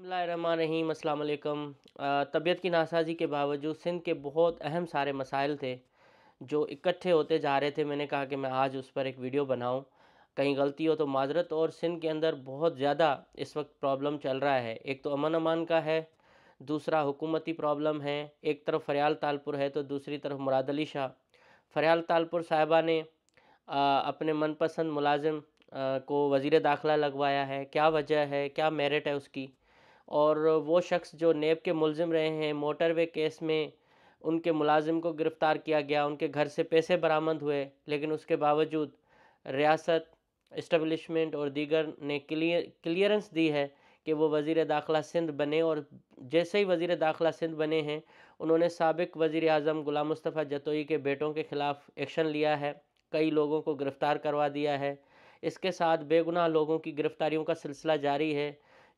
बसमीम अल्लाम तबीयत की नासाजी के बावजूद सिंध के बहुत अहम सारे मसाइल थे जो इकट्ठे होते जा रहे थे मैंने कहा कि मैं आज उस पर एक वीडियो बनाऊं कहीं गलती हो तो माजरत और सिंध के अंदर बहुत ज़्यादा इस वक्त प्रॉब्लम चल रहा है एक तो अमन अमान का है दूसरा हुकूमती प्रॉब्लम है एक तरफ फरियाल तालपुर है तो दूसरी तरफ मुराद अली शाह फरियाल तालपुर साहिबा ने आ, अपने मनपसंद मुलाजिम को वज़ी दाखिला लगवाया है क्या वजह है क्या मेरिट है उसकी और वो शख्स जो नेब के मुलजिम रहे हैं मोटरवे केस में उनके मुलाजिम को गिरफ़्तार किया गया उनके घर से पैसे बरामद हुए लेकिन उसके बावजूद रियासत इस्टबलिशमेंट और दीगर ने क्लियर क्लियरेंस दी है कि वो वज़ी दाखिला सिंध बने और जैसे ही वज़ी दाखिला सिंध बने हैं उन्होंने सबक वज़ी अजम ग़ुलाम मुस्तफ़ा जतोई के बेटों के ख़िलाफ़ एक्शन लिया है कई लोगों को गिरफ़्तार करवा दिया है इसके साथ बेगुनाह लोगों की गिरफ़्तारियों का सिलसिला जारी है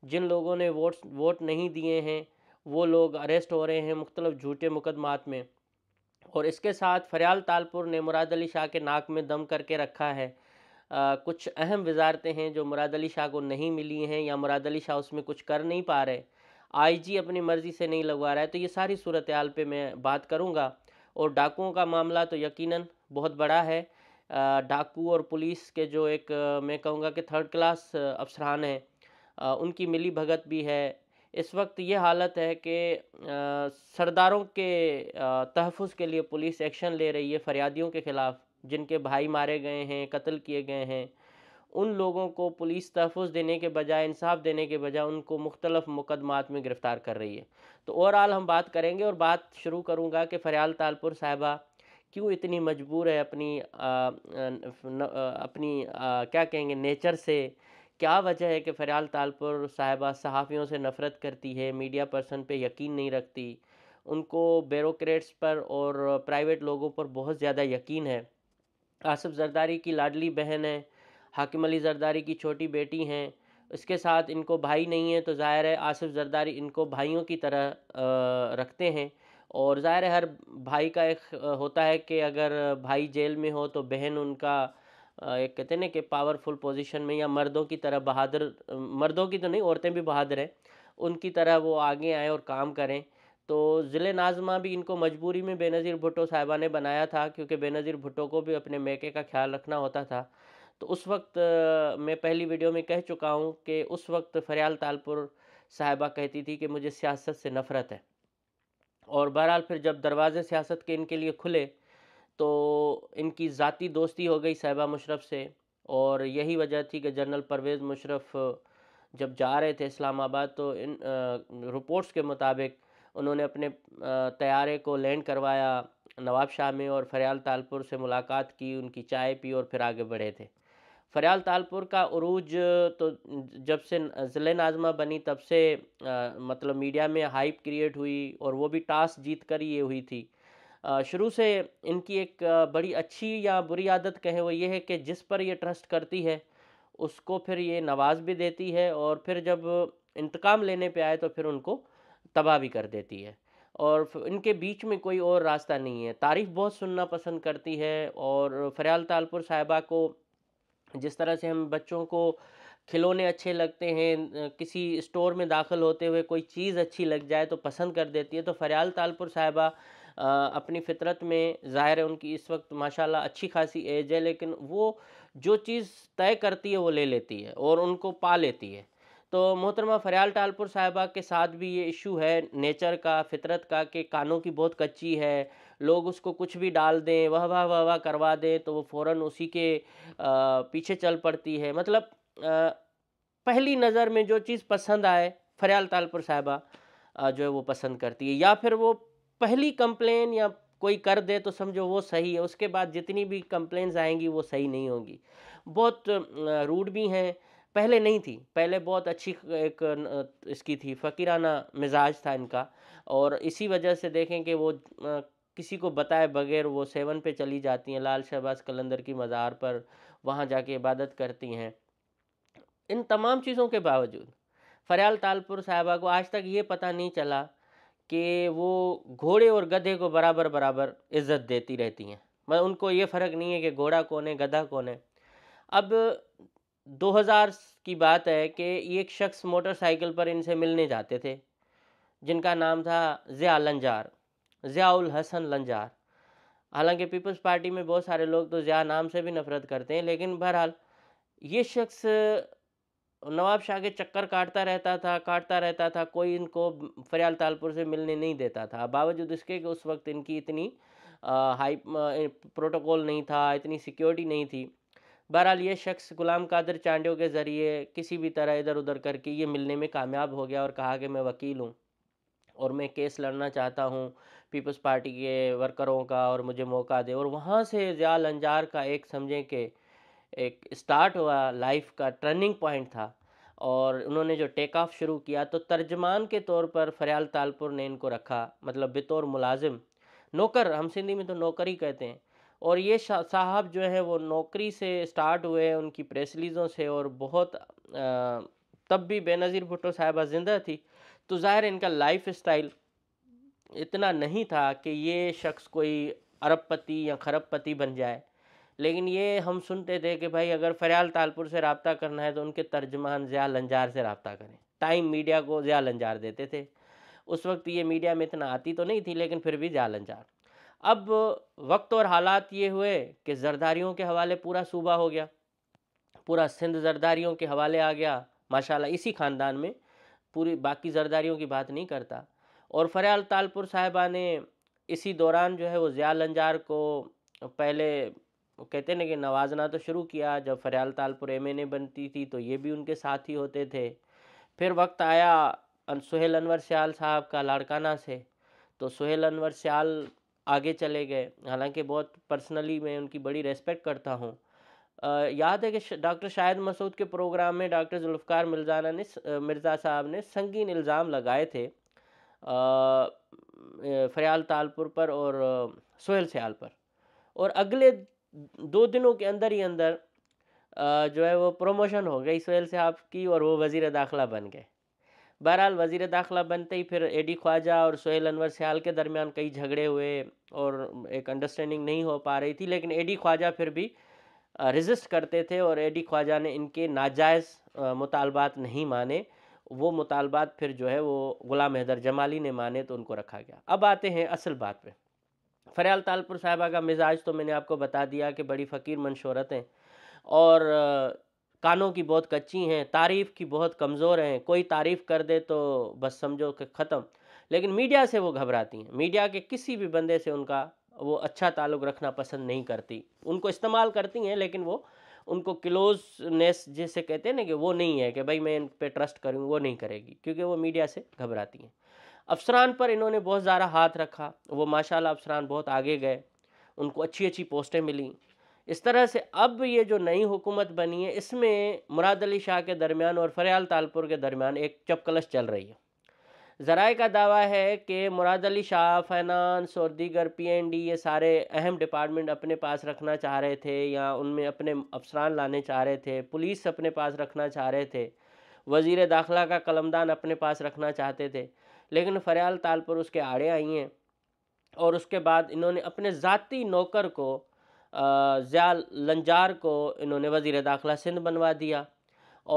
जिन लोगों ने वोट वोट नहीं दिए हैं वो लोग अरेस्ट हो रहे हैं मुख्तलिफ झूठे मुकदमात में और इसके साथ फरियाल तालपुर ने मुराद अली शाह के नाक में दम करके रखा है आ, कुछ अहम वजारतें हैं जो मुराद अली शाह को नहीं मिली हैं या मुराद अली शाह उसमें कुछ कर नहीं पा रहे आईजी अपनी मर्ज़ी से नहीं लगवा रहा है तो ये सारी सूरत हाल पर मैं बात करूँगा और डाकुओं का मामला तो यकीन बहुत बड़ा है डाकू और पुलिस के जो एक मैं कहूँगा कि थर्ड क्लास अफसरान हैं उनकी मिली भगत भी है इस वक्त ये हालत है कि सरदारों के तहफ़ के लिए पुलिस एक्शन ले रही है फरियादियों के ख़िलाफ़ जिनके भाई मारे गए हैं कत्ल किए गए हैं उन लोगों को पुलिस तहफ़ देने के बजाय इंसाफ देने के बजाय उनको मुख्तलफ़ मुकदमात में गिरफ़्तार कर रही है तो ओवरऑल हम बात करेंगे और बात शुरू करूँगा कि फ़रियाल तालपुर साहबा क्यों इतनी मजबूर है अपनी आ, न, अपनी आ, क्या कहेंगे नेचर से क्या वजह है कि फ़रियाल तालपुर साहिबा सहाफ़ियों से नफ़रत करती है मीडिया पर्सन पे यकीन नहीं रखती उनको ब्यूरोक्रेट्स पर और प्राइवेट लोगों पर बहुत ज़्यादा यकीन है आसिफ जरदारी की लाडली बहन है हाकिम अली जरदारी की छोटी बेटी हैं इसके साथ इनको भाई नहीं है तो ज़ाहिर है आसिफ जरदारी इनको भाइयों की तरह रखते हैं और ज़ाहिर है हर भाई का एक होता है कि अगर भाई जेल में हो तो बहन उनका एक कहते हैं ना कि पावरफुल पोजीशन में या मर्दों की तरह बहादुर मर्दों की तो नहीं औरतें भी बहादुर हैं उनकी तरह वो आगे आएँ और काम करें तो ज़िले नाजमा भी इनको मजबूरी में बेनज़ीर भुट्टो साहिबा ने बनाया था क्योंकि बेनज़ीर भुट्टो को भी अपने मेके का ख्याल रखना होता था तो उस वक्त मैं पहली वीडियो में कह चुका हूँ कि उस वक्त फरियाल तालपुर साहिबा कहती थी कि मुझे सियासत से नफ़रत है और बहरहाल फिर जब दरवाज़े सियासत के इनके लिए खुले तो इनकी ज़ाती दोस्ती हो गई साहिबा मुशरफ से और यही वजह थी कि जनरल परवेज़ मुशरफ जब जा रहे थे इस्लामाबाद तो इन रिपोर्ट्स के मुताबिक उन्होंने अपने तैयारे को लैंड करवाया नवाब शाह में और फरियाल तालपुर से मुलाकात की उनकी चाय पी और फिर आगे बढ़े थे फरियाल तालपुर का अरूज तो जब से ज़िले नाजमा बनी तब से आ, मतलब मीडिया में हाइप क्रिएट हुई और वो भी टास्क जीत कर ये हुई थी शुरू से इनकी एक बड़ी अच्छी या बुरी आदत कहें वो ये है कि जिस पर ये ट्रस्ट करती है उसको फिर ये नवाज भी देती है और फिर जब इंतकाम लेने पे आए तो फिर उनको तबाह भी कर देती है और इनके बीच में कोई और रास्ता नहीं है तारीफ़ बहुत सुनना पसंद करती है और फरियाल तालपुर साहिबा को जिस तरह से हम बच्चों को खिलौने अच्छे लगते हैं किसी स्टोर में दाखिल होते हुए कोई चीज़ अच्छी लग जाए तो पसंद कर देती है तो फरियाल तालपुर साहिबा अपनी फितरत में ज़ाहिर है उनकी इस वक्त माशाल्लाह अच्छी खासी एज है लेकिन वो जो चीज़ तय करती है वो ले लेती है और उनको पा लेती है तो मोहतरमा फरियाल टालपुर साहिबा के साथ भी ये इशू है नेचर का फितरत का कि कानों की बहुत कच्ची है लोग उसको कुछ भी डाल दें वह वाह वाह वाह करवा दें तो वो फ़ौर उसी के पीछे चल पड़ती है मतलब पहली नज़र में जो चीज़ पसंद आए फरियाल तालपुर साहिबा जो है वो पसंद करती है या फिर वो पहली कंप्लेन या कोई कर दे तो समझो वो सही है उसके बाद जितनी भी कंप्लेन्स आएंगी वो सही नहीं होंगी बहुत रूड भी हैं पहले नहीं थी पहले बहुत अच्छी एक इसकी थी फ़कीराना मिजाज था इनका और इसी वजह से देखें कि वो किसी को बताए बगैर वो सेवन पे चली जाती हैं लाल शहबाज कलंदर की मज़ार पर वहाँ जाके इबादत करती हैं इन तमाम चीज़ों के बावजूद फरियाल तालपुर साहबा को आज तक ये पता नहीं चला कि वो घोड़े और गधे को बराबर बराबर इज़्ज़त देती रहती हैं मैं उनको ये फ़र्क नहीं है कि घोड़ा कौन है गधा कौन है अब 2000 की बात है कि एक शख्स मोटरसाइकिल पर इनसे मिलने जाते थे जिनका नाम था ज़िया लंजार ज़ियाउल हसन लंजार हालांकि पीपल्स पार्टी में बहुत सारे लोग तो ज़िया नाम से भी नफ़रत करते हैं लेकिन बहरहाल ये शख्स नवाब शाह के चक्कर काटता रहता था काटता रहता था कोई इनको फरियाल तालपुर से मिलने नहीं देता था बावजूद इसके कि उस वक्त इनकी इतनी आ, हाई प्रोटोकॉल नहीं था इतनी सिक्योरिटी नहीं थी बहरहाल ये शख्स गुलाम कादर चांडियो के ज़रिए किसी भी तरह इधर उधर करके ये मिलने में कामयाब हो गया और कहा कि मैं वकील हूँ और मैं केस लड़ना चाहता हूँ पीपल्स पार्टी के वर्करों का और मुझे मौका दे और वहाँ से जयाल अंजार का एक समझें कि एक स्टार्ट हुआ लाइफ का टर्निंग पॉइंट था और उन्होंने जो टेक ऑफ शुरू किया तो तर्जमान के तौर पर फरियाल तालपुर ने इनको रखा मतलब बतौर मुलाजिम नौकर हम सिंधी में तो नौकरी कहते हैं और ये साहब जो है वो नौकरी से स्टार्ट हुए उनकी प्रेसलीज़ों से और बहुत आ, तब भी बेनज़ीर भुट्टो साहिबा ज़िंदा थी तो ज़ाहिर इनका लाइफ स्टाइल इतना नहीं था कि ये शख्स कोई अरबपति या खरबपति बन जाए लेकिन ये हम सुनते थे कि भाई अगर फरियाल तालपुर से रबता करना है तो उनके तर्जमान ज़्याल अंजार से रबता करें टाइम मीडिया को ज़्याल अंजार देते थे उस वक्त ये मीडिया में इतना आती तो नहीं थी लेकिन फिर भी ज़्याल अंजार अब वक्त और हालात ये हुए कि जरदारियों के हवाले पूरा सूबा हो गया पूरा सिंध जरदारियों के हवाले आ गया माशाल्लाह इसी ख़ानदान में पूरी बाकी जरदारियों की बात नहीं करता और फरियाल तालपुर साहिबा ने इसी दौरान जो है वो ज़िया अंजार को पहले वो कहते ना कि नवाजना तो शुरू किया जब Faryal Talpur M N A बनती थी तो ये भी उनके साथ ही होते थे फिर वक्त आया सुहेल अनवर श्याल साहब का लाड़काना से तो सुहेल अनवर श्याल आगे चले गए हालांकि बहुत पर्सनली मैं उनकी बड़ी रेस्पेक्ट करता हूँ याद है कि डॉक्टर शाहिद मसूद के प्रोग्राम में डॉक्टर जुल्फ़ार मिर्जाना ने मिर्ज़ा साहब ने संगीन इल्ज़ाम लगाए थे फरियाल तालपुर पर और सुहेल श्याल पर और अगले दो दिनों के अंदर ही अंदर जो है वो प्रमोशन हो गई सोहेल साहब की और वो वज़ी दाखिला बन गए बहरहाल वज़ी दाखिला बनते ही फिर एडी ख्वाजा और सोहेल अनवर सयाल के दरमियान कई झगड़े हुए और एक अंडरस्टैंडिंग नहीं हो पा रही थी लेकिन एडी ख्वाजा फिर भी रजिस्ट करते थे और एडी ख्वाजा ने इनके नाजायज़ मुतालबात नहीं माने वो मुतालबात फिर जो है वो ग़ुलाम हैदर जमाली ने माने तो उनको रखा गया अब आते हैं असल बात पर फरयाल तालपुर साहिबा का मिजाज तो मैंने आपको बता दिया कि बड़ी फ़कीर मनशहरत हैं और कानों की बहुत कच्ची हैं तारीफ़ की बहुत कमज़ोर हैं कोई तारीफ़ कर दे तो बस समझो कि ख़त्म लेकिन मीडिया से वो घबराती हैं मीडिया के किसी भी बंदे से उनका वो अच्छा ताल्लुक़ रखना पसंद नहीं करती उनको इस्तेमाल करती हैं लेकिन वो उनको क्लोजनेस जैसे कहते हैं ना कि वो नहीं है कि भाई मैं इन पर ट्रस्ट करूँ वो नहीं करेगी क्योंकि वो मीडिया से घबराती हैं अफसरान पर इन्होंने बहुत ज़्यादा हाथ रखा वो माशाल्लाह अफसरान बहुत आगे गए उनको अच्छी अच्छी पोस्टें मिली इस तरह से अब ये जो नई हुकूमत बनी है इसमें मुराद अली शाह के दरमियान और फरियाल तालपुर के दरमियान एक चपकलश चल रही है ज़राए का दावा है कि मुराद अली शाह फाइनानस और दीगर डी ये सारे अहम डिपार्टमेंट अपने पास रखना चाह रहे थे या उनमें अपने अफसरान लाने चाह रहे थे पुलिस अपने पास रखना चाह रहे थे वज़ी दाखिला का कलमदान अपने पास रखना चाहते थे लेकिन फ़रियाल ताल पर उसके आड़े आई हैं और उसके बाद इन्होंने अपने ज़ाती नौकर को ज़्या लंजार को इन्होंने वज़ी दाखिला सिंध बनवा दिया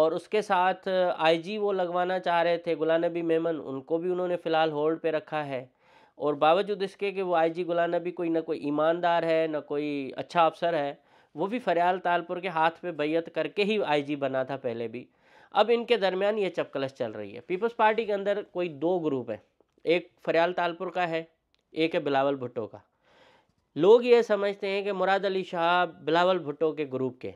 और उसके साथ आईजी वो लगवाना चाह रहे थे गुलाम नबी मेमन उनको भी उन्होंने फ़िलहाल होल्ड पे रखा है और बावजूद इसके कि वो आईजी गुलाम नबी कोई ना कोई ईमानदार है ना कोई अच्छा अफसर है वो भी फरियाल तालपुर के हाथ पे बैत करके ही आईजी बना था पहले भी अब इनके दरमियान ये चपकलश चल रही है पीपल्स पार्टी के अंदर कोई दो ग्रुप है एक फरियाल तालपुर का है एक है बिलावल भुट्टो का लोग ये समझते हैं कि मुराद अली शाह बिलावल भुट्टो के ग्रुप के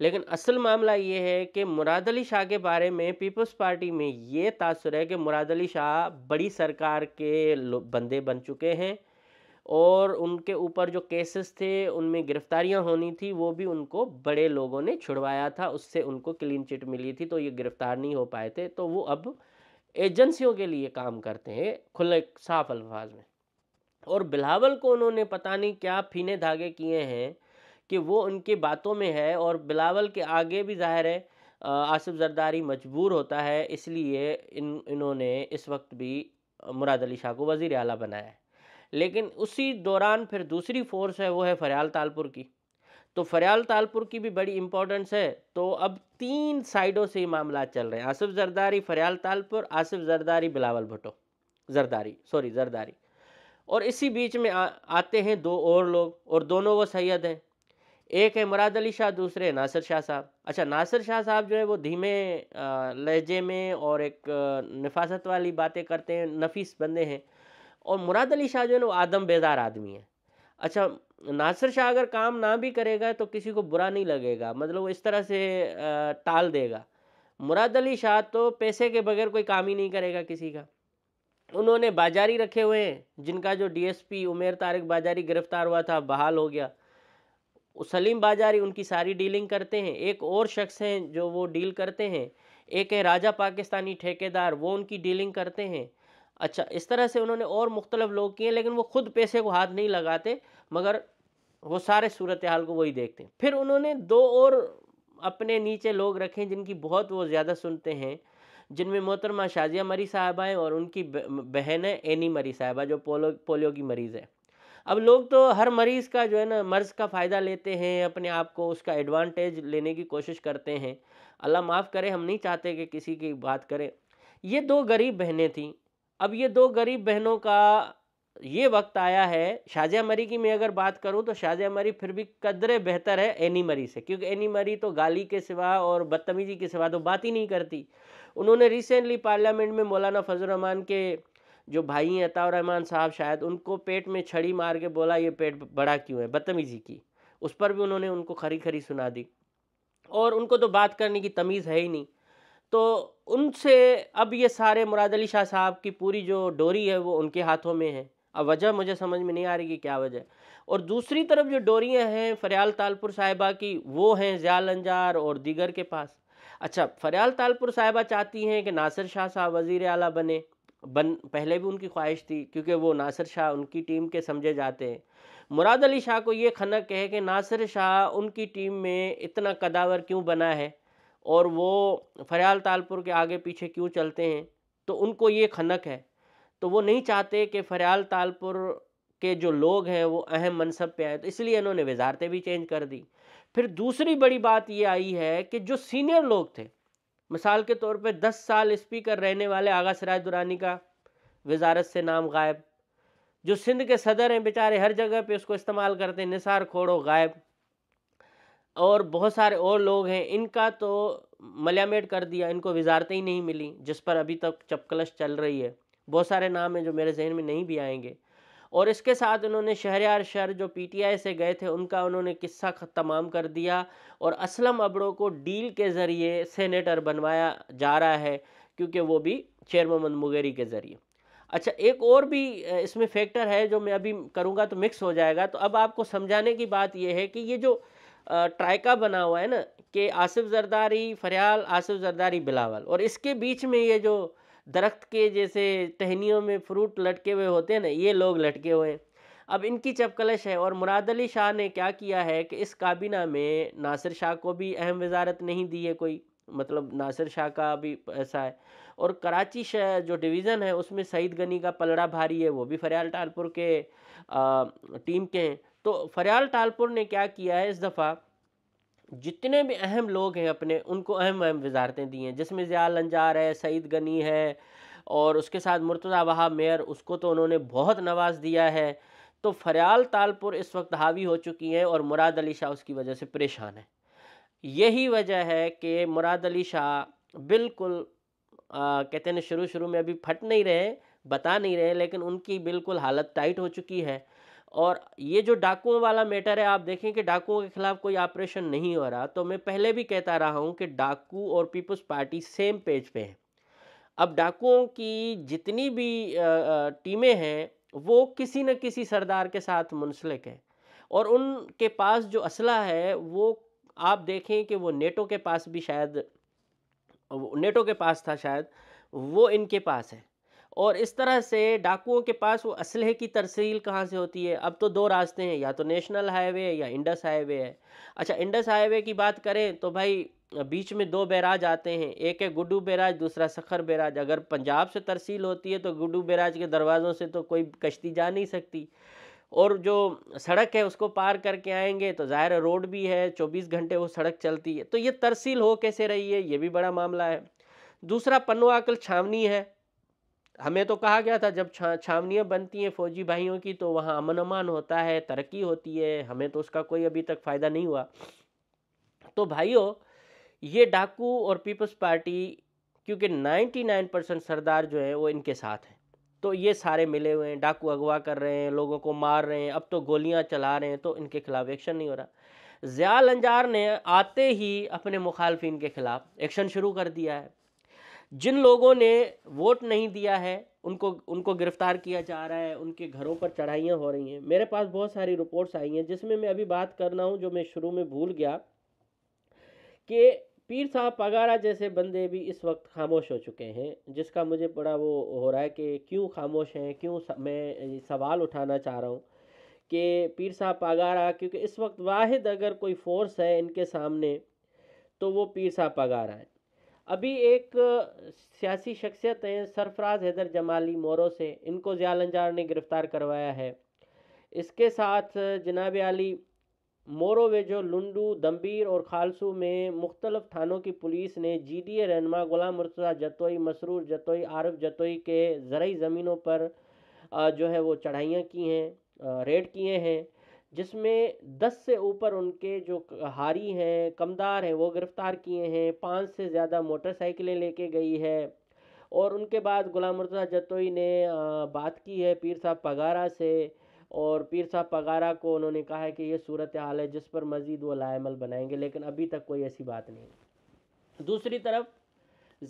लेकिन असल मामला ये है कि मुराद अली शाह के बारे में पीपल्स पार्टी में ये तासर है कि मुराद अली शाह बड़ी सरकार के बंदे बन चुके हैं और उनके ऊपर जो केसेस थे उनमें गिरफ्तारियां होनी थी वो भी उनको बड़े लोगों ने छुड़वाया था उससे उनको क्लीन चिट मिली थी तो ये गिरफ्तार नहीं हो पाए थे तो वो अब एजेंसियों के लिए काम करते हैं खुले साफ अल्फाज में और बिलावल को उन्होंने पता नहीं क्या फीने धागे किए हैं कि वो उनकी बातों में है और बिलावल के आगे भी जाहिर है आसिफ जरदारी मजबूर होता है इसलिए इन इन्होंने इस वक्त भी मुराद अली शाह को वज़ी अला बनाया है लेकिन उसी दौरान फिर दूसरी फोर्स है वो है फरियाल तालपुर की तो फरियाल तालपुर की भी बड़ी इंपॉर्टेंस है तो अब तीन साइडों से ये मामला चल रहे हैं आसिफ जरदारी फरियाल तालपुर आसिफ जरदारी बिलावल भुटो जरदारी सॉरी जरदारी और इसी बीच में आ, आते हैं दो और लोग और दोनों वो सैयद हैं एक है मुराद अली शाह दूसरे नासिर शाह साहब अच्छा नासिर शाह साहब जो है वो धीमे लहजे में और एक नफासत वाली बातें करते हैं नफीस बंदे हैं और मुराद अली शाह जो है ना वो आदम बेदार आदमी है अच्छा नासिर शाह अगर काम ना भी करेगा तो किसी को बुरा नहीं लगेगा मतलब वो इस तरह से टाल देगा मुराद अली शाह तो पैसे के बगैर कोई काम ही नहीं करेगा किसी का उन्होंने बाजारी रखे हुए हैं जिनका जो डीएसपी उमेर तारिक बाजारी गिरफ्तार हुआ था बहाल हो गया सलीम बाजारी उनकी सारी डीलिंग करते हैं एक और शख्स हैं जो वो डील करते हैं एक है राजा पाकिस्तानी ठेकेदार वो उनकी डीलिंग करते हैं अच्छा इस तरह से उन्होंने और मुख्तलिफ लोग किए लेकिन वो ख़ुद पैसे को हाथ नहीं लगाते मगर वो सारे सूरत हाल को वही देखते हैं फिर उन्होंने दो और अपने नीचे लोग रखे जिनकी बहुत वो ज़्यादा सुनते हैं जिनमें मोहतरमा शाजिया मरी साहबा हैं और उनकी बहन है एनी मरी साहबा जो पोलो पोलियो की मरीज़ है अब लोग तो हर मरीज़ का जो है ना मर्ज़ का फ़ायदा लेते हैं अपने आप को उसका एडवांटेज लेने की कोशिश करते हैं अल्लाह माफ़ करे हम नहीं चाहते कि किसी की बात करें ये दो गरीब बहनें थीं अब ये दो गरीब बहनों का ये वक्त आया है शाजिया मरी की मैं अगर बात करूं तो शाजिया मरी फिर भी कदरे बेहतर है एनी मरी से क्योंकि एनी मरी तो गाली के सिवा और बदतमीजी के सिवा तो बात ही नहीं करती उन्होंने रिसेंटली पार्लियामेंट में मौलाना फजल रहमान के जो भाई हैं रहमान साहब शायद उनको पेट में छड़ी मार के बोला ये पेट बड़ा क्यों है बदतमीजी की उस पर भी उन्होंने उनको खरी खरी सुना दी और उनको तो बात करने की तमीज़ है ही नहीं तो उनसे अब ये सारे मुराद अली शाह साहब की पूरी जो डोरी है वो उनके हाथों में है अब वजह मुझे समझ में नहीं आ रही कि क्या वजह और दूसरी तरफ जो डोरियाँ हैं फरियाल तालपुर साहिबा की वो हैं ज़ियाल अंजार और दीगर के पास अच्छा फरियाल तालपुर साहिबा चाहती हैं कि नासिर शाह साहब वज़ी अला बने बन पहले भी उनकी ख्वाहिश थी क्योंकि वो नासिर शाह उनकी टीम के समझे जाते हैं मुराद अली शाह को ये खनक है कि नासिर शाह उनकी टीम में इतना कदावर क्यों बना है और वो फरियाल तालपुर के आगे पीछे क्यों चलते हैं तो उनको ये खनक है तो वो नहीं चाहते कि फरियाल तालपुर के जो लोग हैं वो अहम मनसब पे आए तो इसलिए इन्होंने वजारतें भी चेंज कर दी फिर दूसरी बड़ी बात ये आई है कि जो सीनियर लोग थे मिसाल के तौर पे 10 साल स्पीकर रहने वाले आगा सराज दुरानी का वजारत से नाम गायब जो सिंध के सदर हैं बेचारे हर जगह पे उसको इस्तेमाल करते हैं निसार खोड़ो गायब और बहुत सारे और लोग हैं इनका तो मल्यामेट कर दिया इनको वजारतें ही नहीं मिली जिस पर अभी तक चपकलश चल रही है बहुत सारे नाम हैं जो मेरे जहन में नहीं भी आएंगे और इसके साथ उन्होंने शहरयार शहर जो पीटीआई से गए थे उनका उन्होंने किस्सा तमाम कर दिया और असलम अबड़ों को डील के ज़रिए सेनेटर बनवाया जा रहा है क्योंकि वो भी चेयर मोहम्मद मुगेरी के ज़रिए अच्छा एक और भी इसमें फैक्टर है जो मैं अभी करूँगा तो मिक्स हो जाएगा तो अब आपको समझाने की बात यह है कि ये जो ट्रायका बना हुआ है ना कि आसिफ जरदारी फरियाल आसिफ जरदारी बिलावल और इसके बीच में ये जो दरख्त के जैसे टहनियों में फ्रूट लटके हुए होते हैं ना ये लोग लटके हुए हैं अब इनकी चपकलश है और मुराद अली शाह ने क्या किया है कि इस काबीना में नासिर शाह को भी अहम वजारत नहीं दी है कोई मतलब नासिर शाह का भी ऐसा है और कराची शहर जो डिवीज़न है उसमें सईद गनी का पलड़ा भारी है वो भी फरियाल टालपुर के आ, टीम के हैं तो फरियाल टालपुर ने क्या किया है इस दफ़ा जितने भी अहम लोग हैं अपने उनको अहम अहम वजारतें दी हैं जिसमें ज़ियाल अंजार है सईद गनी है और उसके साथ मुर्तज़ा वहा मेयर उसको तो उन्होंने बहुत नवाज़ दिया है तो फरियाल तालपुर इस वक्त हावी हो चुकी हैं और मुराद अली शाह उसकी वजह से परेशान है यही वजह है कि मुराद अली शाह बिल्कुल आ, कहते हैं शुरू शुरू में अभी फट नहीं रहे बता नहीं रहे लेकिन उनकी बिल्कुल हालत टाइट हो चुकी है और ये जो डाकुओं वाला मैटर है आप देखें कि डाकुओं के खिलाफ कोई ऑपरेशन नहीं हो रहा तो मैं पहले भी कहता रहा हूँ कि डाकू और पीपल्स पार्टी सेम पेज पे है अब डाकुओं की जितनी भी टीमें हैं वो किसी न किसी सरदार के साथ मुंसलिक है और उनके पास जो असला है वो आप देखें कि वो नेटो के पास भी शायद नेटो के पास था शायद वो इनके पास है और इस तरह से डाकुओं के पास वो असलहे की तरसील कहाँ से होती है अब तो दो रास्ते हैं या तो नेशनल हाईवे या इंडस हाईवे है अच्छा इंडस हाईवे की बात करें तो भाई बीच में दो बैराज आते हैं एक है गुड्डू बैराज दूसरा सखर बैराज अगर पंजाब से तरसील होती है तो गुड्डू बैराज के दरवाज़ों से तो कोई कश्ती जा नहीं सकती और जो सड़क है उसको पार करके आएंगे तो ज़ाहिर रोड भी है चौबीस घंटे वो सड़क चलती है तो ये तरसील हो कैसे रही है ये भी बड़ा मामला है दूसरा पन्नो आकल छावनी है हमें तो कहा गया था जब छा छावनियाँ बनती हैं फौजी भाइयों की तो वहाँ अमन अमान होता है तरक्की होती है हमें तो उसका कोई अभी तक फ़ायदा नहीं हुआ तो भाइयों ये डाकू और पीपल्स पार्टी क्योंकि 99 परसेंट सरदार जो है वो इनके साथ हैं तो ये सारे मिले हुए हैं डाकू अगवा कर रहे हैं लोगों को मार रहे हैं अब तो गोलियाँ चला रहे हैं तो इनके खिलाफ एक्शन नहीं हो रहा जयाल अंजार ने आते ही अपने मुखालफिन के खिलाफ एक्शन शुरू कर दिया है जिन लोगों ने वोट नहीं दिया है उनको उनको गिरफ्तार किया जा रहा है उनके घरों पर चढ़ाइयाँ हो रही हैं मेरे पास बहुत सारी रिपोर्ट्स आई हैं जिसमें मैं अभी बात कर रहा हूँ जो मैं शुरू में भूल गया कि पीर साहब पगारा जैसे बंदे भी इस वक्त खामोश हो चुके हैं जिसका मुझे बड़ा वो हो रहा है कि क्यों खामोश हैं क्यों मैं सवाल उठाना चाह रहा हूँ कि पीर साहब पगारा क्योंकि इस वक्त वाहिद अगर कोई फोर्स है इनके सामने तो वो पीर साहब पगारा है अभी एक सियासी शख्सियत हैं सरफराज हैदर जमाली मोरो से इनको जयालंजार ने गिरफ़्तार करवाया है इसके साथ जनाब अली मोरो वे जो लुंडू दम्बीर और खालसू में मुख्तलफ थानों की पुलिस ने जी डी ए रहनमा गुलाम मुर्तज़ा जतोई मसरूर जतोई आरफ जतोई के ज़रूरी ज़मीनों पर जो है वो चढ़ाइयाँ की हैं रेड किए हैं जिसमें दस से ऊपर उनके जो हारी हैं कमदार हैं वो गिरफ़्तार किए हैं पाँच से ज़्यादा मोटरसाइकिलें लेके गई है और उनके बाद गुलाम मुर्तज़ा जतोई ने बात की है पीर साहब पगारा से और पीर साहब पगारा को उन्होंने कहा है कि ये सूरत हाल है जिस पर मज़ीद वो लायमल बनाएंगे लेकिन अभी तक कोई ऐसी बात नहीं दूसरी तरफ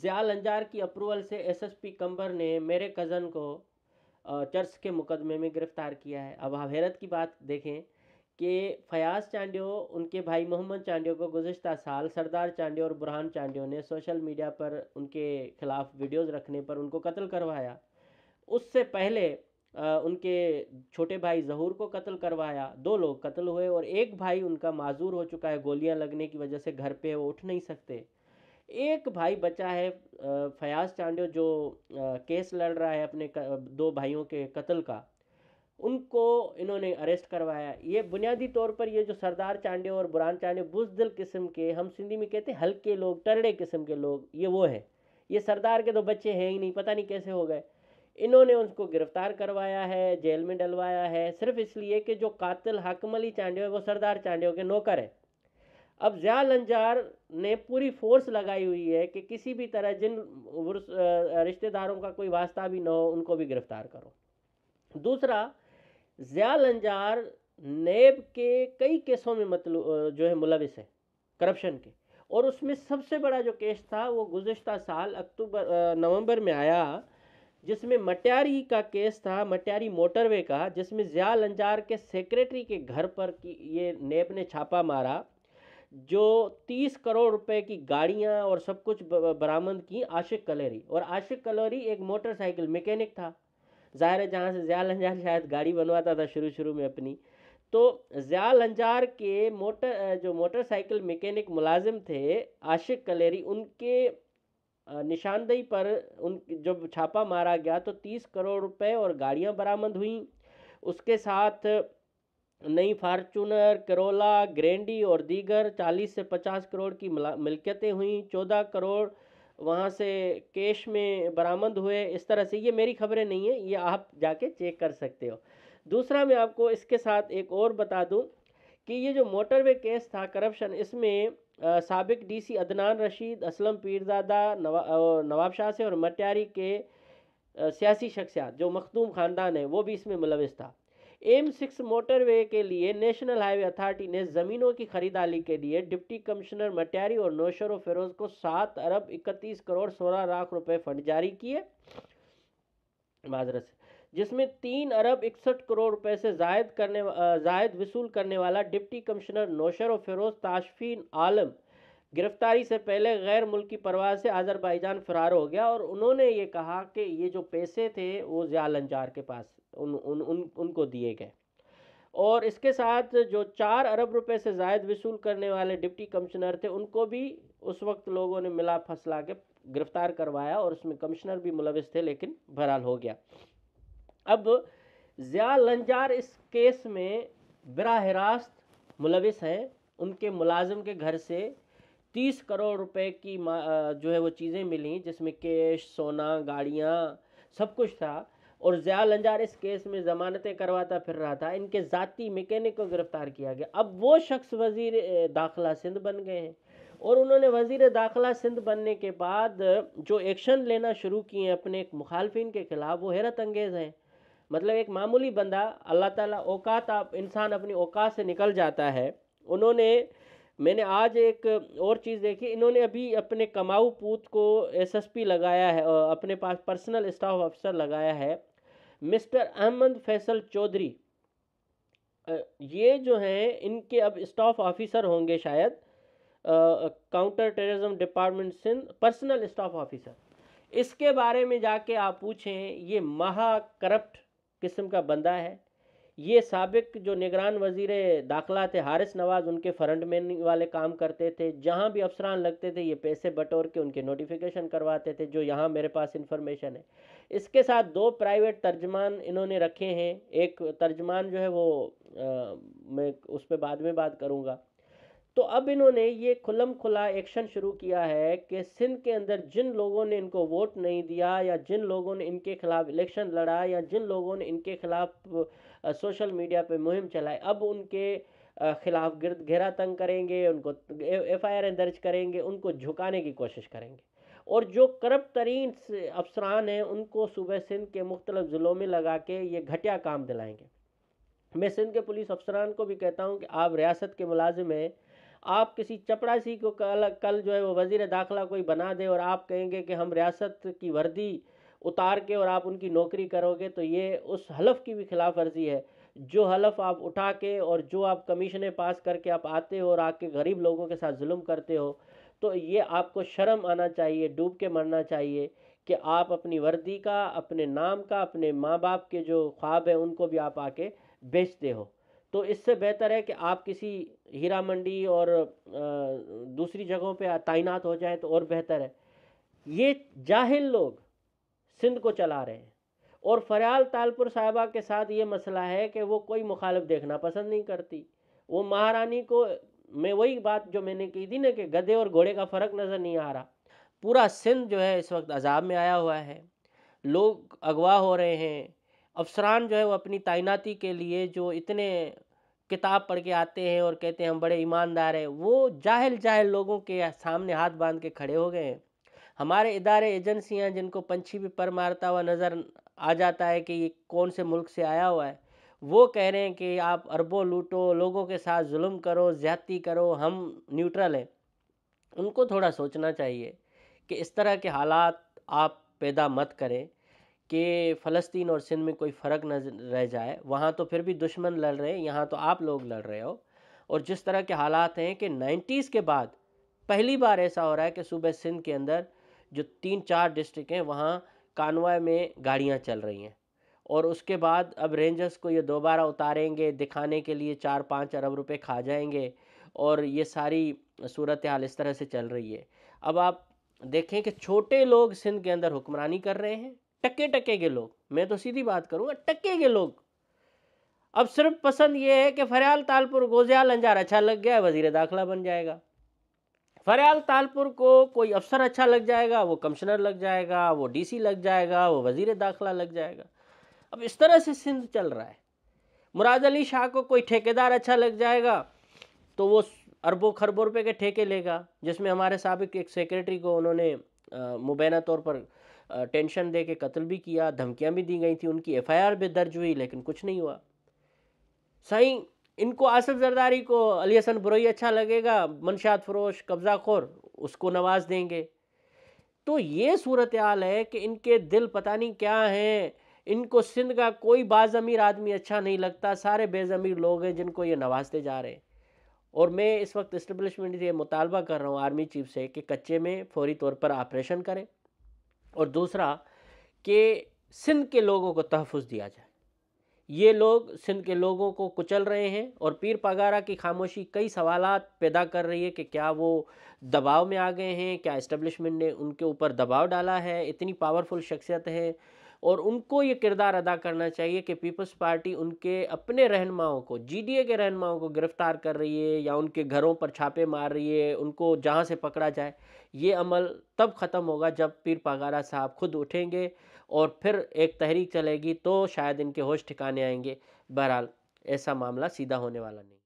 ज़ियाल अंजार की अप्रूवल से एसएसपी कंबर ने मेरे कज़न को चर्च के मुकदमे में गिरफ़्तार किया है अब आप हैरत की बात देखें कि फयाज चांडियो उनके भाई मोहम्मद चांडियो को गुजशत साल सरदार चांडियो और बुरहान चांडियो ने सोशल मीडिया पर उनके खिलाफ वीडियोस रखने पर उनको कत्ल करवाया उससे पहले आ, उनके छोटे भाई जहूर को कत्ल करवाया दो लोग कत्ल हुए और एक भाई उनका माजूर हो चुका है गोलियां लगने की वजह से घर पे वो उठ नहीं सकते एक भाई बचा है फयाज चांडियो जो केस लड़ रहा है अपने दो भाइयों के कत्ल का उनको इन्होंने अरेस्ट करवाया ये बुनियादी तौर पर ये जो सरदार चांडे और बुरान चांडे बुजदिल किस्म के हम सिंधी में कहते हैं हल्के लोग टरड़े किस्म के लोग ये वो हैं ये सरदार के तो बच्चे हैं ही नहीं पता नहीं कैसे हो गए इन्होंने उनको गिरफ्तार करवाया है जेल में डलवाया है सिर्फ इसलिए कि जो कातिल हाकम अली चांडे है वो सरदार चांडे के नौकर है अब ज़िया अंजार ने पूरी फोर्स लगाई हुई है कि किसी भी तरह जिन रिश्तेदारों का कोई वास्ता भी ना हो उनको भी गिरफ्तार करो दूसरा अंजार नेब के कई केसों में मतलब जो है मुलविस है करप्शन के और उसमें सबसे बड़ा जो केस था वो गुज्त साल अक्टूबर नवंबर में आया जिसमें मटियारी का केस था मटियारी मोटरवे का जिसमें ज़िया अंजार के सेक्रेटरी के घर पर की ये नेब ने छापा मारा जो तीस करोड़ रुपए की गाड़ियाँ और सब कुछ बरामद की आशिक कलेरी और आशिक कलेरी एक मोटरसाइकिल मैकेनिक था ज़ाहिर है जहाँ से ज़्याल अंजार शायद गाड़ी बनवाता था शुरू शुरू में अपनी तो ज़याल अंजार के मोटर जो मोटरसाइकिल मैकेनिक मुलाजिम थे आशिक कलेरी उनके निशानदेही पर उन जब छापा मारा गया तो तीस करोड़ रुपए और गाड़ियां बरामद हुई उसके साथ नई फार्चूनर करोला ग्रैंडी और दीगर चालीस से पचास करोड़ की मिलकियतें हुई चौदह करोड़ वहाँ से केश में बरामद हुए इस तरह से ये मेरी खबरें नहीं है ये आप जाके चेक कर सकते हो दूसरा मैं आपको इसके साथ एक और बता दूं कि ये जो मोटरवे केस था करप्शन इसमें सबक डीसी अदनान रशीद असलम पीरजादा नवा, नवाब शाह से और मटियारी के सियासी शख्सियात जो मखदूम ख़ानदान है वो भी इसमें मुलविस था एम सिक्स मोटरवे के लिए नेशनल हाईवे अथॉरिटी ने ज़मीनों की खरीदारी के लिए डिप्टी कमिश्नर मटियारी और नौशर फिरोज को सात अरब इकतीस करोड़ सोलह लाख रुपए फंड जारी किए माजरत जिसमें तीन अरब इकसठ करोड़ रुपए से जायद करने जायद वसूल करने वाला डिप्टी कमिश्नर नौशर फिरोज ताशफीन आलम गिरफ्तारी से पहले गैर मुल्की परवाज से आज़रबाईजान फरार हो गया और उन्होंने ये कहा कि ये जो पैसे थे वो ज़ियाल अंजार के पास उन, उन, उन उनको दिए गए और इसके साथ जो चार अरब रुपए से जायद वसूल करने वाले डिप्टी कमिश्नर थे उनको भी उस वक्त लोगों ने मिला फसला के गिरफ्तार करवाया और उसमें कमिश्नर भी मुलविस थे लेकिन बहरहाल हो गया अब ज़िया लंजार इस केस में बराह रास्त मुलविस हैं उनके मुलाजम के घर से तीस करोड़ रुपए की जो है वो चीज़ें मिली जिसमें कैश सोना गाड़ियाँ सब कुछ था और जयाल अंजार इस केस में ज़मानतें करवाता फिर रहा था इनके ज़ाती मैकेनिक को गिरफ्तार किया गया अब वो शख्स वज़ी दाखिला सिंध बन गए हैं और उन्होंने वजी दाखिला सिंध बनने के बाद जो एक्शन लेना शुरू किए हैं अपने एक मुखालफिन के ख़िलाफ़ वो हैरत अंगेज़ हैं मतलब एक मामूली बंदा अल्लाह ताला औकात आप इंसान अपनी औकात से निकल जाता है उन्होंने मैंने आज एक और चीज़ देखी इन्होंने अभी अपने कमाऊ पूत को एसएसपी लगाया है अपने पास पर्सनल स्टाफ अफसर लगाया है मिस्टर अहमद फैसल चौधरी ये जो हैं इनके अब स्टाफ ऑफिसर होंगे शायद counter terrorism department Sindh personal staff officer इसके बारे में जाके आप पूछें ये महा करप्ट किस्म का बंदा है ये सबक जो निगरान वजीर दाखिला थे हारिस नवाज़ उनके फ्रंट मैन वाले काम करते थे जहाँ भी अफसरान लगते थे ये पैसे बटोर के उनके नोटिफिकेशन करवाते थे जो यहाँ मेरे पास इन्फॉर्मेशन है इसके साथ दो प्राइवेट तर्जमान इन्होंने रखे हैं एक तर्जमान जो है वो आ, मैं उस पर बाद में बात करूँगा तो अब इन्होंने ये खुलम खुला एक्शन शुरू किया है कि सिंध के अंदर जिन लोगों ने इनको वोट नहीं दिया या जिन लोगों ने इनके खिलाफ इलेक्शन लड़ा या जिन लोगों ने इनके खिलाफ सोशल मीडिया पे मुहिम चलाए अब उनके खिलाफ गिरद घेरा तंग करेंगे उनको एफ आई दर्ज करेंगे उनको झुकाने की कोशिश करेंगे और जो करप्ट तरीन अफसरान हैं उनको सुबह सिंध के मुख्तलिफ ज़िलों में लगा के ये घटिया काम दिलाएंगे मैं सिंध के पुलिस अफसरान को भी कहता हूँ कि आप रियासत के मुलाजिम हैं आप किसी चपड़ासी को कल कल जो है वो वज़ी दाखिला कोई बना दे और आप कहेंगे कि हम रियासत की वर्दी उतार के और आप उनकी नौकरी करोगे तो ये उस हलफ की भी खिलाफ वर्जी है जो हलफ आप उठा के और जो आप कमीशने पास करके आप आते हो और आके गरीब लोगों के साथ जुल्म करते हो तो ये आपको शर्म आना चाहिए डूब के मरना चाहिए कि आप अपनी वर्दी का अपने नाम का अपने माँ बाप के जो ख्वाब हैं उनको भी आप आके बेचते हो तो इससे बेहतर है कि आप किसी हीरा मंडी और दूसरी जगहों पे तैनात हो जाएं तो और बेहतर है ये जाहिल लोग सिंध को चला रहे हैं और फरियाल तालपुर साहिबा के साथ ये मसला है कि वो कोई मुखालफ देखना पसंद नहीं करती वो महारानी को मैं वही बात जो मैंने की थी ना कि गधे और घोड़े का फ़र्क नज़र नहीं आ रहा पूरा सिंध जो है इस वक्त अजाब में आया हुआ है लोग अगवा हो रहे हैं अफसरान जो है वो अपनी तैनाती के लिए जो इतने किताब पढ़ के आते हैं और कहते हैं हम बड़े ईमानदार हैं वो जाहिल जाहिल लोगों के सामने हाथ बांध के खड़े हो गए हैं हमारे इदारे एजेंसियाँ जिनको पंछी भी पर मारता हुआ नज़र आ जाता है कि ये कौन से मुल्क से आया हुआ है वो कह रहे हैं कि आप अरबों लूटो लोगों के साथ जुल्म करो ज़्यादती करो हम न्यूट्रल हैं उनको थोड़ा सोचना चाहिए कि इस तरह के हालात आप पैदा मत करें कि फ़लस्तीन और सिंध में कोई फ़र्क न रह जाए वहाँ तो फिर भी दुश्मन लड़ रहे हैं यहाँ तो आप लोग लड़ रहे हो और जिस तरह के हालात हैं कि नाइन्टीज़ के बाद पहली बार ऐसा हो रहा है कि सूबे सिंध के अंदर जो तीन चार डिस्ट्रिक्ट हैं वहाँ कानवा में गाड़ियाँ चल रही हैं और उसके बाद अब रेंजर्स को ये दोबारा उतारेंगे दिखाने के लिए चार पाँच अरब रुपए खा जाएंगे और ये सारी सूरत हाल इस तरह से चल रही है अब आप देखें कि छोटे लोग सिंध के अंदर हुक्मरानी कर रहे हैं टके टके के लोग मैं तो सीधी बात करूँगा टके के लोग अब सिर्फ पसंद ये है कि फरियाल तालपुर गोजयाल अंजार अच्छा लग गया है वजीर दाखिला बन जाएगा फरियाल तालपुर को कोई अफसर अच्छा लग जाएगा वो कमिश्नर लग जाएगा वो डीसी लग जाएगा वो वजीर दाखिला लग जाएगा अब इस तरह से सिंध चल रहा है मुराद अली शाह को कोई ठेकेदार अच्छा लग जाएगा तो वो अरबों खरबों रुपये के ठेके लेगा जिसमें हमारे सबक एक सेक्रेटरी को उन्होंने मुबैना तौर पर टेंशन दे के कत्ल भी किया धमकियाँ भी दी गई थी उनकी एफआईआर भी दर्ज हुई लेकिन कुछ नहीं हुआ सही इनको आसफ जरदारी को अली हसन बुरई अच्छा लगेगा मनशात फरोश कब्ज़ा खोर उसको नवाज देंगे तो ये सूरत हाल है कि इनके दिल पता नहीं क्या हैं इनको सिंध का कोई बाज़मीर आदमी अच्छा नहीं लगता सारे बेज़मीर लोग हैं जिनको ये नवाजते जा रहे हैं और मैं इस वक्त इस्टबलिशमेंट से मुतालबा कर रहा हूँ आर्मी चीफ से कि कच्चे में फौरी तौर पर ऑपरेशन करें और दूसरा कि सिंध के लोगों को तहफ़ दिया जाए ये लोग सिंध के लोगों को कुचल रहे हैं और पीर पगारा की खामोशी कई सवाल पैदा कर रही है कि क्या वो दबाव में आ गए हैं क्या इस्टबलिशमेंट ने उनके ऊपर दबाव डाला है इतनी पावरफुल शख्सियत है और उनको ये किरदार अदा करना चाहिए कि पीपल्स पार्टी उनके अपने रहनुमाओं को जीडीए के रहनुमाओं को गिरफ़्तार कर रही है या उनके घरों पर छापे मार रही है उनको जहाँ से पकड़ा जाए ये अमल तब ख़त्म होगा जब पीर पगारा साहब खुद उठेंगे और फिर एक तहरीक चलेगी तो शायद इनके होश ठिकाने आएंगे बहरहाल ऐसा मामला सीधा होने वाला नहीं